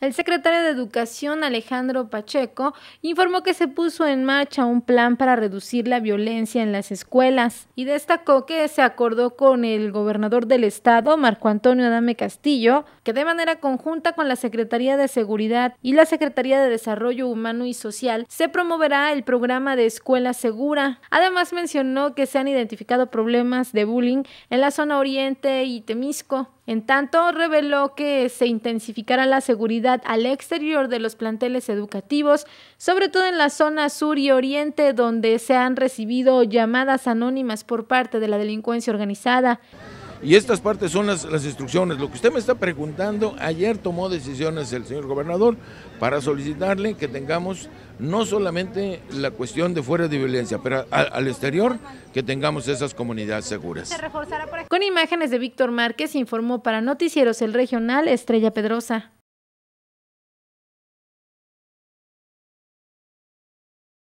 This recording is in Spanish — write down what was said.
El secretario de Educación, Alejandro Pacheco, informó que se puso en marcha un plan para reducir la violencia en las escuelas y destacó que se acordó con el gobernador del estado, Marco Antonio Adame Castillo, que de manera conjunta con la Secretaría de Seguridad y la Secretaría de Desarrollo Humano y Social se promoverá el programa de escuela segura. Además mencionó que se han identificado problemas de bullying en la zona oriente y Temisco. En tanto, reveló que se intensificará la seguridad al exterior de los planteles educativos, sobre todo en la zona sur y oriente, donde se han recibido llamadas anónimas por parte de la delincuencia organizada. Y estas partes son las, instrucciones. Lo que usted me está preguntando, ayer tomó decisiones el señor gobernador para solicitarle que tengamos no solamente la cuestión de fuera de violencia, pero al exterior que tengamos esas comunidades seguras. Con imágenes de Víctor Márquez informó para Noticieros El Regional Estrella Pedrosa.